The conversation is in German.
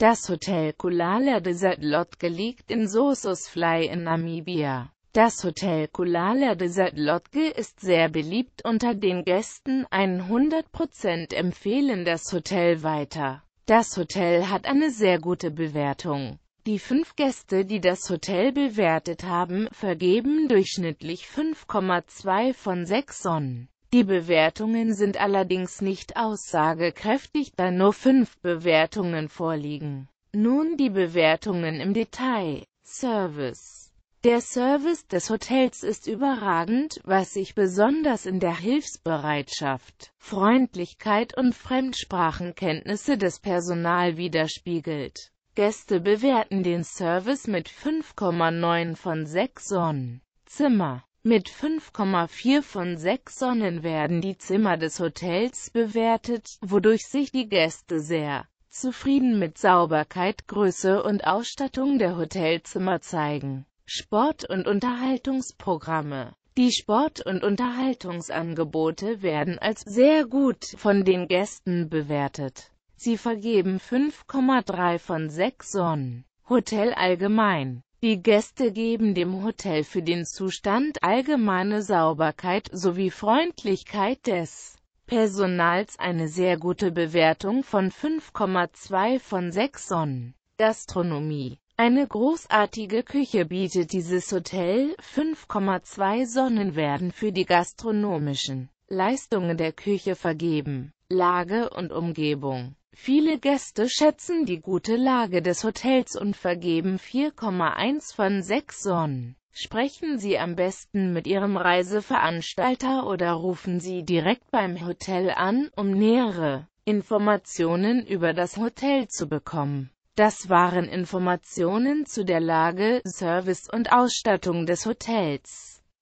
Das Hotel Kulala Desert Lodge liegt in Sosusfly in Namibia. Das Hotel Kulala Desert Lodge ist sehr beliebt unter den Gästen, 100% empfehlen das Hotel weiter. Das Hotel hat eine sehr gute Bewertung. Die fünf Gäste, die das Hotel bewertet haben, vergeben durchschnittlich 5,2 von 6 Sonnen. Die Bewertungen sind allerdings nicht aussagekräftig, da nur fünf Bewertungen vorliegen. Nun die Bewertungen im Detail. Service Der Service des Hotels ist überragend, was sich besonders in der Hilfsbereitschaft, Freundlichkeit und Fremdsprachenkenntnisse des Personal widerspiegelt. Gäste bewerten den Service mit 5,9 von 6 Sonnen. Zimmer mit 5,4 von 6 Sonnen werden die Zimmer des Hotels bewertet, wodurch sich die Gäste sehr zufrieden mit Sauberkeit, Größe und Ausstattung der Hotelzimmer zeigen. Sport- und Unterhaltungsprogramme Die Sport- und Unterhaltungsangebote werden als sehr gut von den Gästen bewertet. Sie vergeben 5,3 von 6 Sonnen. Hotel allgemein die Gäste geben dem Hotel für den Zustand allgemeine Sauberkeit sowie Freundlichkeit des Personals eine sehr gute Bewertung von 5,2 von 6 Sonnen. Gastronomie eine großartige Küche bietet dieses Hotel, 5,2 Sonnen werden für die gastronomischen Leistungen der Küche vergeben. Lage und Umgebung. Viele Gäste schätzen die gute Lage des Hotels und vergeben 4,1 von 6 Sonnen. Sprechen Sie am besten mit Ihrem Reiseveranstalter oder rufen Sie direkt beim Hotel an, um nähere Informationen über das Hotel zu bekommen. Das waren Informationen zu der Lage, Service und Ausstattung des Hotels.